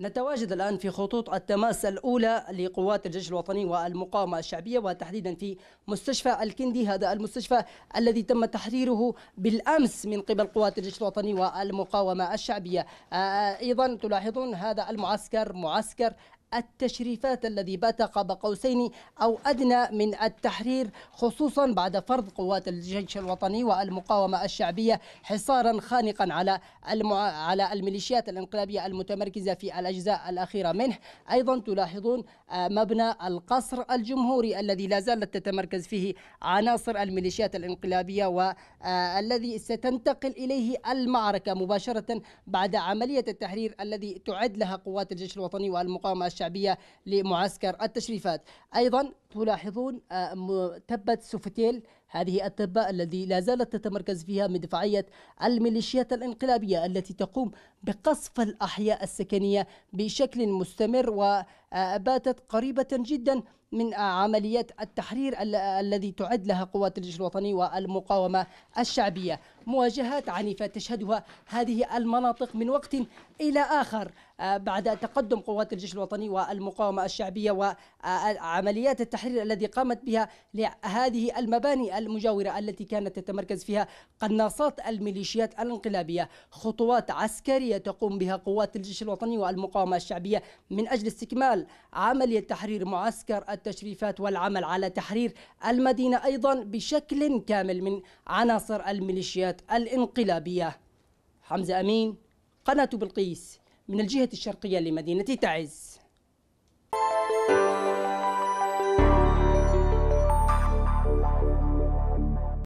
نتواجد الآن في خطوط التماس الأولى لقوات الجيش الوطني والمقاومة الشعبية وتحديدا في مستشفى الكندي هذا المستشفى الذي تم تحريره بالأمس من قبل قوات الجيش الوطني والمقاومة الشعبية آه، آه، أيضا تلاحظون هذا المعسكر معسكر التشريفات الذي بات قاب قوسين أو أدنى من التحرير خصوصا بعد فرض قوات الجيش الوطني والمقاومة الشعبية حصارا خانقا على المع... على الميليشيات الانقلابية المتمركزة في الأجزاء الأخيرة منه أيضا تلاحظون آه، مبنى القصر الجمهوري الذي لا زالت تتمركز فيه عناصر الميليشيات الانقلابية والذي آه، ستنتقل إليه المعركة مباشرة بعد عملية التحرير الذي تعد لها قوات الجيش الوطني والمقاومة الشعبية لمعسكر التشريفات أيضا تلاحظون آه، تبت سوفتيل هذه التبة الذي لا زالت تتمركز فيها مدفعية الميليشيات الانقلابية التي تقوم بقصف الأحياء السكنية بشكل مستمر وباتت قريبة جدا من عمليات التحرير الذي تعد لها قوات الجيش الوطني والمقاومة الشعبية مواجهات عنيفة تشهدها هذه المناطق من وقت إلى آخر آه، بعد تقدم قوات الجيش الوطني والمقاومة الشعبية عمليات التحرير الذي قامت بها هذه المباني المجاورة التي كانت تتمركز فيها قناصات الميليشيات الانقلابية خطوات عسكرية تقوم بها قوات الجيش الوطني والمقاومة الشعبية من أجل استكمال عملية تحرير معسكر التشريفات والعمل على تحرير المدينة أيضا بشكل كامل من عناصر الميليشيات الانقلابية حمزة أمين قناة بلقيس من الجهة الشرقية لمدينة تعز